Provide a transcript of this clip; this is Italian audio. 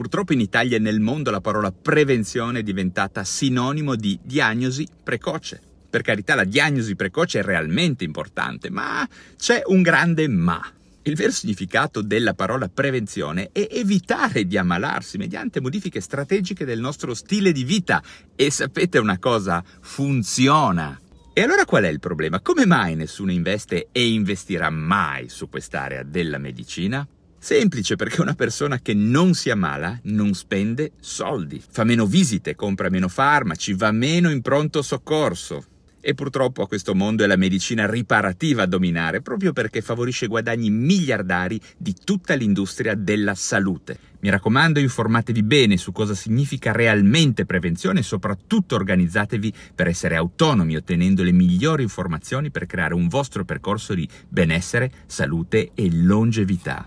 Purtroppo in Italia e nel mondo la parola prevenzione è diventata sinonimo di diagnosi precoce. Per carità, la diagnosi precoce è realmente importante, ma c'è un grande ma. Il vero significato della parola prevenzione è evitare di ammalarsi mediante modifiche strategiche del nostro stile di vita. E sapete una cosa? Funziona! E allora qual è il problema? Come mai nessuno investe e investirà mai su quest'area della medicina? Semplice perché una persona che non si ammala non spende soldi, fa meno visite, compra meno farmaci, va meno in pronto soccorso. E purtroppo a questo mondo è la medicina riparativa a dominare, proprio perché favorisce guadagni miliardari di tutta l'industria della salute. Mi raccomando, informatevi bene su cosa significa realmente prevenzione e soprattutto organizzatevi per essere autonomi, ottenendo le migliori informazioni per creare un vostro percorso di benessere, salute e longevità.